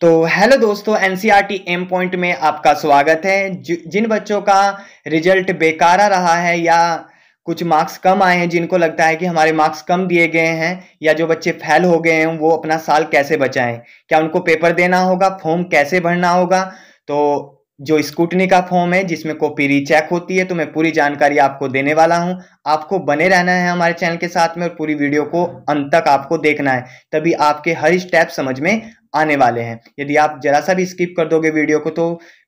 तो हेलो दोस्तों NCERT M point में आपका स्वागत है जिन बच्चों का रिजल्ट बेकारा रहा है या कुछ मार्क्स कम आए हैं जिनको लगता है कि हमारे मार्क्स कम दिए गए हैं या जो बच्चे फैल हो गए हैं वो अपना साल कैसे बचाएं क्या उनको पेपर देना होगा फॉर्म कैसे भरना होगा तो जो स्कूटनी का फॉर्म है जिसमें कॉपी रीचेक होती है तो मैं पूरी जानकारी आपको देने वाला हूं आपको बने रहना है हमारे चैनल के साथ में और पूरी वीडियो को अंत तक आपको देखना है तभी आपके हर स्टेप समझ में आने वाले हैं यदि आप जरा सा भी स्किप कर दोगे वीडियो को तो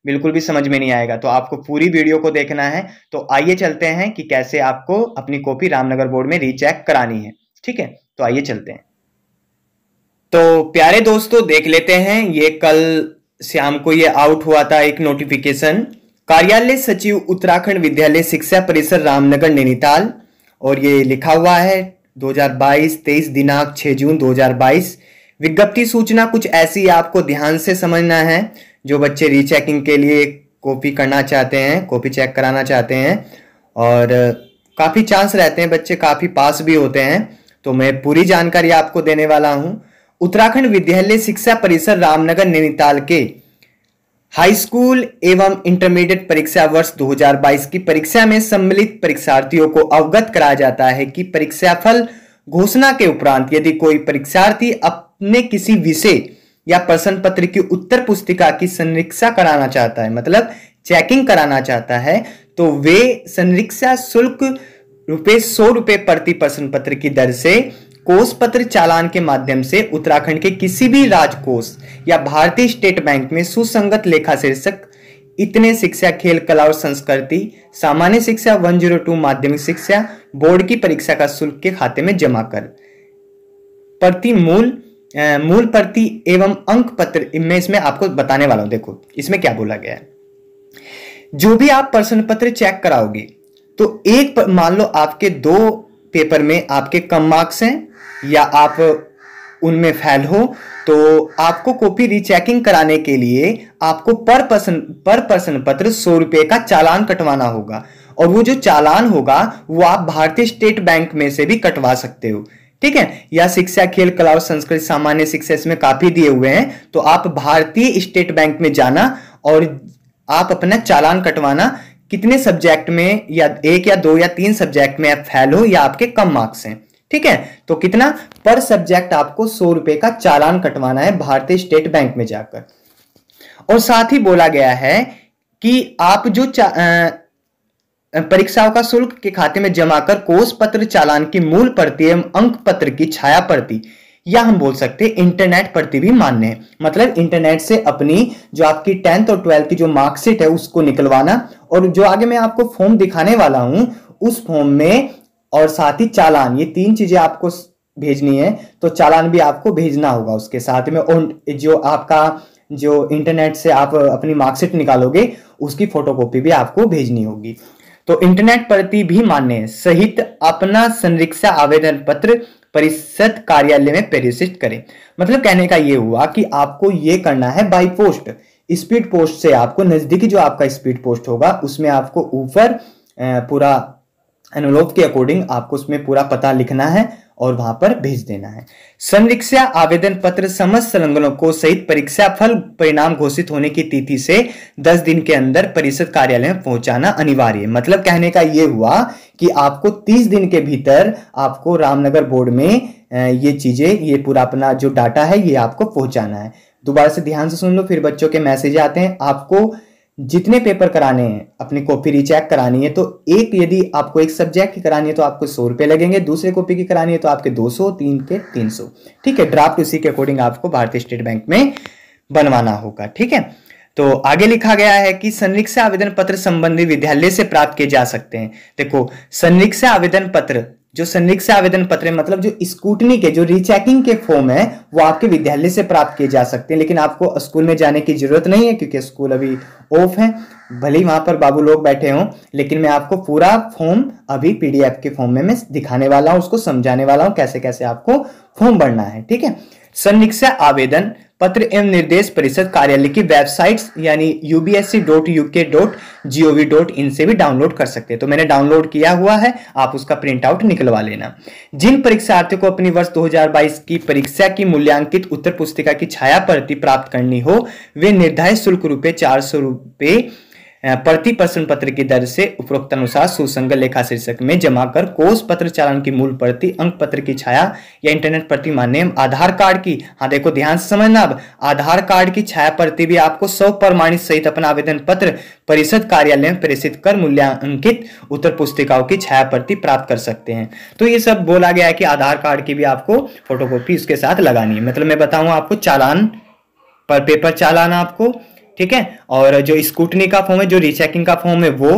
बिल्कुल भी समझ में नहीं आएगा तो आपको पूरी वीडियो को देखना है तो आइए चलते हैं कि कैसे आपको अपनी कॉपी रामनगर बोर्ड में रीचेक करानी है ठीक है तो आइए चलते हैं तो प्यारे दोस्तों देख लेते हैं ये कल श्याम को ये आउट हुआ था एक नोटिफिकेशन कार्यालय सचिव उत्तराखंड विद्यालय शिक्षा परिसर रामनगर नैनीताल और ये लिखा हुआ है 2022 23 दिनांक 6 जून 2022 विज्ञप्ति सूचना कुछ ऐसी आपको ध्यान से समझना है जो बच्चे रीचेकिंग के लिए कॉपी करना चाहते हैं कॉपी चेक कराना चाहते हैं और काफ़ी चांस रहते हैं बच्चे काफ़ी पास भी होते हैं तो मैं पूरी जानकारी आपको देने वाला हूं उत्तराखंड विद्यालय शिक्षा परिसर रामनगर नैनीताल के हाई स्कूल एवं इंटरमीडिएट परीक्षा वर्ष 2022 की परीक्षा में सम्मिलित परीक्षार्थियों को अवगत कराया जाता है कि परीक्षाफल घोषणा के उपरांत यदि कोई परीक्षार्थी अब अपने किसी विषय या प्रश्न पत्र की उत्तर पुस्तिका की संरीक्षा कराना चाहता है मतलब चेकिंग कराना चाहता है तो वे संरीक्षा शुल्क रुपये सौ रुपये प्रति प्रश्न पत्र की दर से कोष पत्र चालान के माध्यम से उत्तराखंड के किसी भी राजकोष या भारतीय स्टेट बैंक में सुसंगत लेखा शीर्षक इतने शिक्षा खेल कला और संस्कृति सामान्य शिक्षा वन जीरो टू माध्यमिक शिक्षा बोर्ड की परीक्षा का शुल्क के खाते में जमा कर प्रति मूल मूल प्रति एवं अंक पत्र में इसमें आपको बताने वाला हूं देखो इसमें क्या बोला गया है जो भी आप प्रश्न पत्र चेक कराओगे तो एक मान लो आपके दो पेपर में आपके कम मार्क्स हैं या आप उनमें फेल हो तो आपको कॉपी रीचेकिंग कराने के लिए आपको पर पर्सन पर पर्सन पत्र सौ रुपये का चालान कटवाना होगा और वो जो चालान होगा वो आप भारतीय स्टेट बैंक में से भी कटवा सकते हो ठीक है या शिक्षा खेल कला और संस्कृत सामान्य शिक्षा इसमें काफी दिए हुए हैं तो आप भारतीय स्टेट बैंक में जाना और आप अपना चालान कटवाना कितने सब्जेक्ट में या एक या दो या तीन सब्जेक्ट में आप फेल हो या आपके कम मार्क्स हैं ठीक है तो कितना पर सब्जेक्ट आपको सौ रुपए का चालान कटवाना है भारतीय स्टेट बैंक में जाकर और साथ ही बोला गया है कि आप जो परीक्षाओं का शुल्क के खाते में जमा कर कोष पत्र चालान की मूल प्रति एवं अंक पत्र की छाया प्रति या हम बोल सकते हैं इंटरनेट प्रति भी मान्य है मतलब इंटरनेट से अपनी जो आपकी टेंथ और ट्वेल्थ की जो मार्कशीट है उसको निकलवाना और जो आगे मैं आपको फॉर्म दिखाने वाला हूं उस फॉर्म में और साथ ही चालान ये तीन चीजें आपको भेजनी है तो चालान भी आपको भेजना होगा उसके साथ में और जो आपका जो इंटरनेट से आप अपनी मार्कशीट निकालोगे उसकी फोटोकॉपी भी आपको भेजनी होगी तो इंटरनेट प्रति भी मान्य सहित अपना संरिक्षा आवेदन पत्र परिषद कार्यालय में प्रेषित करें मतलब कहने का ये हुआ कि आपको ये करना है बाई पोस्ट स्पीड पोस्ट से आपको नजदीकी जो आपका स्पीड पोस्ट होगा उसमें आपको ऊपर पूरा अनुरोध के अकॉर्डिंग आपको उसमें पूरा पता लिखना है और वहां पर भेज देना है संरीक्षा आवेदन पत्र समस्त संलग्नों को सहित परीक्षा फल परिणाम घोषित होने की तिथि से 10 दिन के अंदर परिषद कार्यालय में पहुंचाना अनिवार्य मतलब कहने का यह हुआ कि आपको 30 दिन के भीतर आपको रामनगर बोर्ड में ये चीजें ये पूरा अपना जो डाटा है ये आपको पहुंचाना है दोबारा से ध्यान से सुन लो फिर बच्चों के मैसेज आते हैं आपको जितने पेपर कराने हैं अपनी कॉपी रिचेक करानी है तो एक यदि आपको एक सब्जेक्ट की करानी है तो आपको सौ रुपए लगेंगे दूसरे कॉपी की करानी है तो आपके दो सौ तीन के तीन सौ ठीक है ड्राफ्ट उसी के अकॉर्डिंग आपको भारतीय स्टेट बैंक में बनवाना होगा ठीक है तो आगे लिखा गया है कि संरिक्त आवेदन पत्र संबंधी विद्यालय से प्राप्त किए जा सकते हैं देखो संरिक्त आवेदन पत्र जो संदिग्ध आवेदन पत्र है मतलब जो स्कूटनी के जो रिचेकिंग के फॉर्म है वो आपके विद्यालय से प्राप्त किए जा सकते हैं लेकिन आपको स्कूल में जाने की जरूरत नहीं है क्योंकि स्कूल अभी ऑफ है भले ही वहां पर बाबू लोग बैठे हों लेकिन मैं आपको पूरा फॉर्म अभी पीडीएफ के फॉर्म में मैं दिखाने वाला हूं उसको समझाने वाला हूं कैसे कैसे आपको फॉर्म भरना है ठीक है संदिग्ध आवेदन पत्र एवं निर्देश परिषद कार्यालय की वेबसाइट्स यानी यूबीएससी से भी डाउनलोड कर सकते हैं तो मैंने डाउनलोड किया हुआ है आप उसका प्रिंट आउट निकलवा लेना जिन परीक्षार्थियों को अपनी वर्ष 2022 की परीक्षा की मूल्यांकित उत्तर पुस्तिका की छाया प्रति प्राप्त करनी हो वे निर्धारित शुल्क रूपये चार सौ प्रति प्रश्न पत्र की दर से उपरोक्त अनुसार सुसंगत लेखा शीर्षक में जमा कर कोष पत्र चालन की मूल प्रति अंक पत्र की छाया या इंटरनेट प्रति मान्य आधार कार्ड की हाँ देखो ध्यान से समझना अब आधार कार्ड की छाया प्रति भी आपको सौ प्रमाणित सहित अपना आवेदन पत्र परिषद कार्यालय में प्रेषित कर मूल्यांकित उत्तर पुस्तिकाओं की छाया प्रति प्राप्त कर सकते हैं तो ये सब बोला गया है कि आधार कार्ड की भी आपको फोटोकॉपी उसके साथ लगानी है मतलब मैं बताऊँ आपको चालान पर पेपर चालान आपको ठीक है और जो स्कूटनी का फॉर्म है जो रिचेकिंग का फॉर्म है वो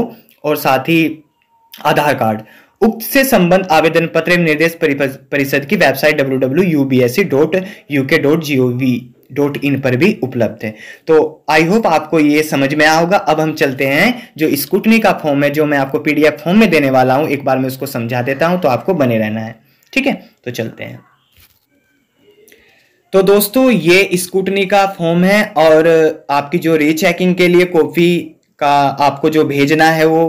और साथ ही आधार कार्ड उक्त से संबंध आवेदन पत्र एवं निर्देश परिषद की website W W dot dot dot in पर भी उपलब्ध है तो आई होप आपको ये समझ में आया होगा अब हम चलते हैं जो स्कूटनी का फॉर्म है जो मैं आपको पीडीएफ फॉर्म में देने वाला हूं एक बार मैं उसको समझा देता हूं तो आपको बने रहना है ठीक है तो चलते हैं तो दोस्तों ये स्कूटनी का फॉर्म है और आपकी जो रीचेकिंग के लिए कॉपी का आपको जो भेजना है वो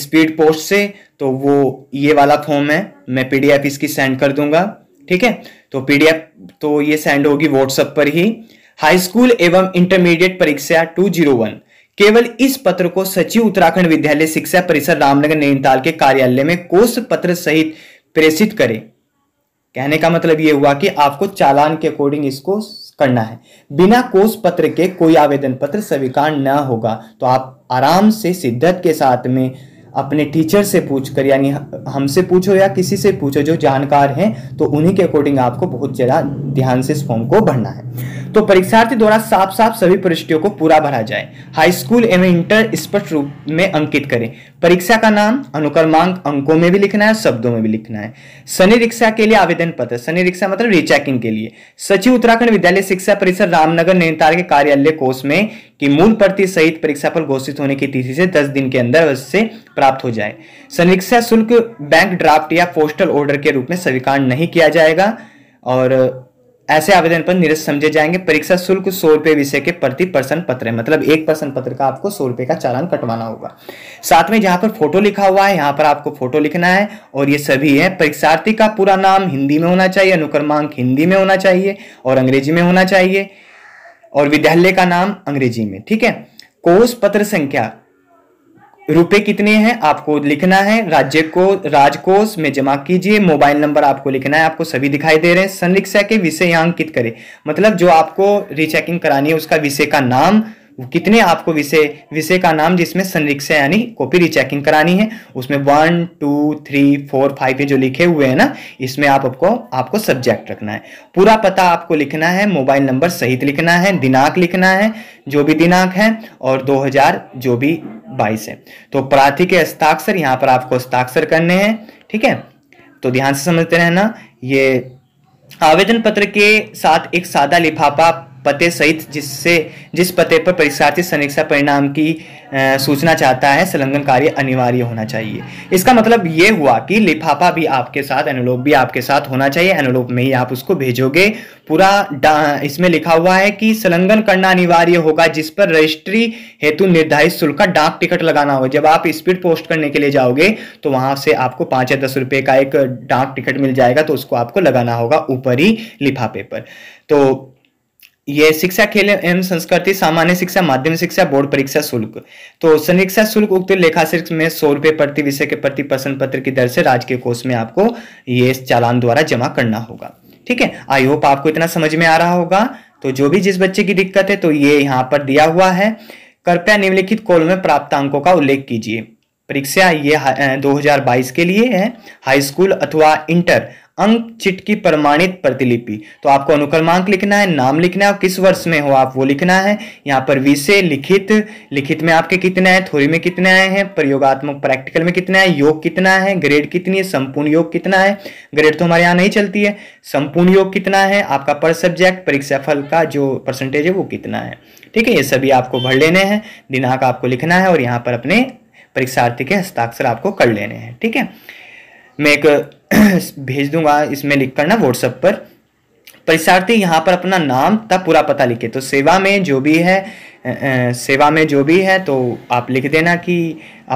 स्पीड पोस्ट से तो वो ये वाला फॉर्म है मैं पीडीएफ इसकी सेंड कर दूंगा ठीक है तो पीडीएफ तो ये सेंड होगी व्हाट्सएप पर ही हाई स्कूल एवं इंटरमीडिएट परीक्षा 201 केवल इस पत्र को सचिव उत्तराखंड विद्यालय शिक्षा परिषद रामनगर नैनीताल के कार्यालय में कोष पत्र सहित प्रेषित करें कहने का मतलब ये हुआ कि आपको चालान के अकॉर्डिंग इसको करना है बिना कोष पत्र के कोई आवेदन पत्र स्वीकार न होगा तो आप आराम से शिद्दत के साथ में अपने टीचर से पूछकर यानी हमसे पूछो या किसी से पूछो जो जानकार हैं तो उन्हीं के अकॉर्डिंग आपको बहुत ज़्यादा ध्यान से इस फॉर्म को भरना है तो परीक्षार्थी द्वारा साफ साफ सभी पृष्ठियों को पूरा भरा जाए हाई स्कूल एवं इंटर स्पष्ट रूप में अंकित करें परीक्षा का नाम अनुक्रमांक अंकों में भी लिखना है शब्दों में भी लिखना है शनि रिक्शा के लिए आवेदन पत्र शनि रिक्शा मतलब रिचेकिंग के लिए सचिव उत्तराखंड विद्यालय शिक्षा परिषद रामनगर नैनीताल के कार्यालय कोष में कि मूल प्रति सहित परीक्षा पर घोषित होने की तिथि से दस दिन के अंदर से प्राप्त हो जाए समीक्षा शुल्क बैंक ड्राफ्ट या पोस्टल ऑर्डर के रूप में स्वीकार नहीं किया जाएगा और ऐसे आवेदन पर निरस्त समझे जाएंगे परीक्षा शुल्क सौ रुपये विषय के प्रति प्रश्न पत्र मतलब एक प्रश्न पत्र का आपको सौ रुपए का चालान कटवाना होगा साथ में जहां पर फोटो लिखा हुआ है यहां पर आपको फोटो लिखना है और ये सभी है परीक्षार्थी का पूरा नाम हिंदी में होना चाहिए अनुक्रमांक हिंदी में होना चाहिए और अंग्रेजी में होना चाहिए और विद्यालय का नाम अंग्रेजी में ठीक है कोष पत्र संख्या रुपए कितने हैं आपको लिखना है राज्य को राजकोष में जमा कीजिए मोबाइल नंबर आपको लिखना है आपको सभी दिखाई दे रहे हैं संरिक्षा के विषय अंकित करें मतलब जो आपको रिचेकिंग करानी है उसका विषय का नाम कितने आपको विषय विषय का नाम जिसमें संरिक्षा यानी कॉपी रिचेकिंग करानी है उसमें one two three four five ये जो लिखे हुए हैं ना इसमें आप आपको आपको सब्जेक्ट रखना है पूरा पता आपको लिखना है मोबाइल नंबर सहित लिखना है दिनांक लिखना है जो भी दिनांक है और 2000 जो भी बाईस है तो प्रार्थी के हस्ताक्षर यहां पर आपको हस्ताक्षर करने हैं ठीक है तो ध्यान से समझते रहना ये आवेदन पत्र के साथ एक सादा लिफाफा पते सहित जिससे जिस पते पर परीक्षार्थी समीक्षा परिणाम की सूचना चाहता है संलग्न कार्य अनिवार्य होना चाहिए इसका मतलब ये हुआ कि लिफाफा भी आपके साथ एनोलोप भी आपके साथ होना चाहिए एनोलोप में ही आप उसको भेजोगे पूरा इसमें लिखा हुआ है कि संलग्न करना अनिवार्य होगा जिस पर रजिस्ट्री हेतु निर्धारित शुल्क का डाक टिकट लगाना होगा जब आप स्पीड पोस्ट करने के लिए जाओगे तो वहां से आपको पांच या दस रुपए का एक डाक टिकट मिल जाएगा तो उसको आपको लगाना होगा ऊपर ही लिफाफे पर तो ये शिक्षा खेल एवं संस्कृति सामान्य शिक्षा माध्यमिक शिक्षा बोर्ड परीक्षा शुल्क तो संरीक्षा शुल्क उक्त लेखा शीर्ष में सौ रुपए प्रति विषय के प्रति प्रश्न पत्र की दर से राजकीय कोष में आपको ये चालान द्वारा जमा करना होगा ठीक है आई होप आपको इतना समझ में आ रहा होगा तो जो भी जिस बच्चे की दिक्कत है तो ये यहाँ पर दिया हुआ है कृपया निम्नलिखित कॉल में प्राप्त अंकों का उल्लेख कीजिए परीक्षा ये 2022 के लिए है हाई स्कूल अथवा इंटर अंक चिट की प्रमाणित प्रतिलिपि तो आपको अनुक्रमांक लिखना है नाम लिखना है किस वर्ष में हो आप वो लिखना है यहाँ पर विषय लिखित लिखित में आपके कितने हैं थोड़ी में कितने आए हैं प्रयोगात्मक प्रैक्टिकल में कितना है योग कितना है ग्रेड कितनी है संपूर्ण योग कितना है ग्रेड तो हमारे यहाँ नहीं चलती है संपूर्ण योग कितना है आपका पर सब्जेक्ट परीक्षा फल का जो परसेंटेज है वो कितना है ठीक है ये सभी आपको भर लेने हैं दिनांक आपको लिखना है और यहाँ पर अपने परीक्षार्थी के हस्ताक्षर आपको कर लेने हैं ठीक है मैं एक भेज दूंगा इसमें लिख कर ना व्हाट्सएप पर परीक्षार्थी यहाँ पर अपना नाम तथा पूरा पता लिखे तो सेवा में जो भी है सेवा में जो भी है तो आप लिख देना कि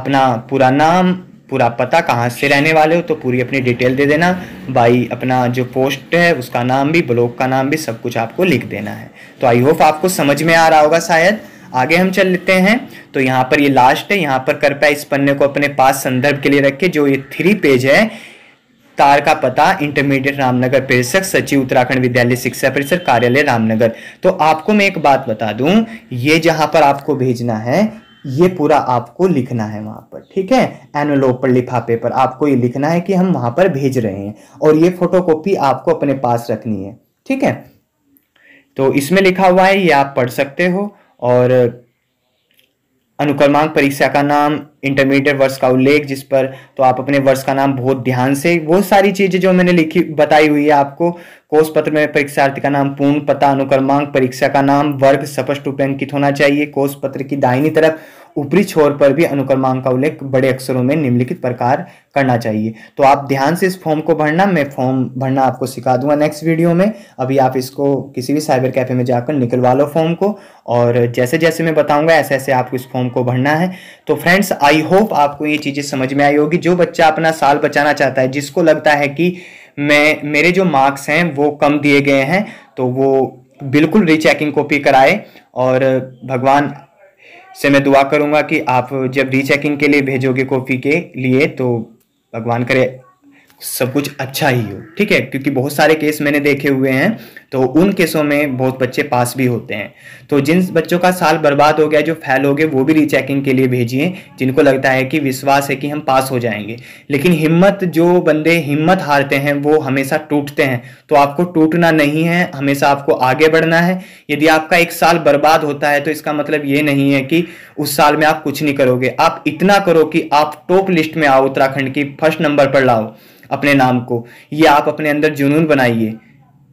अपना पूरा नाम पूरा पता कहाँ से रहने वाले हो तो पूरी अपनी डिटेल दे देना भाई अपना जो पोस्ट है उसका नाम भी ब्लॉग का नाम भी सब कुछ आपको लिख देना है तो आई होप आपको समझ में आ रहा होगा शायद आगे हम चल लेते हैं तो यहाँ पर ये लास्ट है यहाँ पर कृपया इस पन्ने को अपने पास संदर्भ के लिए रखें जो ये थ्री पेज है तार का पता इंटरमीडिएट रामनगर परिषद सचिव उत्तराखंड विद्यालय शिक्षा परिषद कार्यालय रामनगर तो आपको मैं एक बात बता दूं ये जहां पर आपको भेजना है ये पूरा आपको लिखना है वहां पर ठीक है एनोलोप पर लिफा पेपर आपको ये लिखना है कि हम वहां पर भेज रहे हैं और ये फोटोकॉपी आपको अपने पास रखनी है ठीक है तो इसमें लिखा हुआ है ये आप पढ़ सकते हो और अनुक्रमांक परीक्षा का नाम इंटरमीडिएट वर्ष का उल्लेख जिस पर तो आप अपने वर्ष का नाम बहुत ध्यान से वो सारी चीज़ें जो मैंने लिखी बताई हुई है आपको कोष पत्र में परीक्षार्थी का नाम पूर्ण पता अनुक्रमांक परीक्षा का नाम वर्ग स्पष्ट रूप अंकित होना चाहिए कोष पत्र की दाहिनी तरफ ऊपरी छोर पर भी अनुक्रमांक का उल्लेख बड़े अक्षरों में निम्नलिखित प्रकार करना चाहिए तो आप ध्यान से इस फॉर्म को भरना मैं फॉर्म भरना आपको सिखा दूंगा नेक्स्ट वीडियो में अभी आप इसको किसी भी साइबर कैफ़े में जाकर निकलवा लो फॉर्म को और जैसे जैसे मैं बताऊंगा ऐसे ऐसे आपको इस फॉर्म को भरना है तो फ्रेंड्स आई होप आपको ये चीज़ें समझ में आई होगी जो बच्चा अपना साल बचाना चाहता है जिसको लगता है कि मैं मेरे जो मार्क्स हैं वो कम दिए गए हैं तो वो बिल्कुल रीचेकिंग कॉपी कराए और भगवान से मैं दुआ करूंगा कि आप जब रीचेकिंग के लिए भेजोगे कॉफ़ी के लिए तो भगवान करे सब कुछ अच्छा ही हो ठीक है क्योंकि बहुत सारे केस मैंने देखे हुए हैं तो उन केसों में बहुत बच्चे पास भी होते हैं तो जिन बच्चों का साल बर्बाद हो गया जो फैल हो गए वो भी रीचेकिंग के लिए भेजिए जिनको लगता है कि विश्वास है कि हम पास हो जाएंगे लेकिन हिम्मत जो बंदे हिम्मत हारते हैं वो हमेशा टूटते हैं तो आपको टूटना नहीं है हमेशा आपको आगे बढ़ना है यदि आपका एक साल बर्बाद होता है तो इसका मतलब ये नहीं है कि उस साल में आप कुछ नहीं करोगे आप इतना करो कि आप टॉप लिस्ट में आओ उत्तराखंड की फर्स्ट नंबर पर लाओ अपने नाम को ये आप अपने अंदर जुनून बनाइए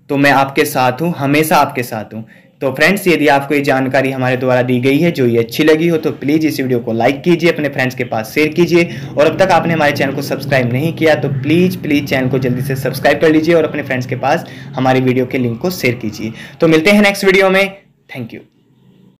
तो मैं आपके साथ हूँ हमेशा आपके साथ हूँ तो फ्रेंड्स यदि आपको ये जानकारी हमारे द्वारा दी गई है जो ये अच्छी लगी हो तो प्लीज़ इस वीडियो को लाइक कीजिए अपने फ्रेंड्स के पास शेयर कीजिए और अब तक आपने हमारे चैनल को सब्सक्राइब नहीं किया तो प्लीज़ प्लीज़ चैनल को जल्दी से सब्सक्राइब कर लीजिए और अपने फ्रेंड्स के पास हमारी वीडियो के लिंक को शेयर कीजिए तो मिलते हैं नेक्स्ट वीडियो में थैंक यू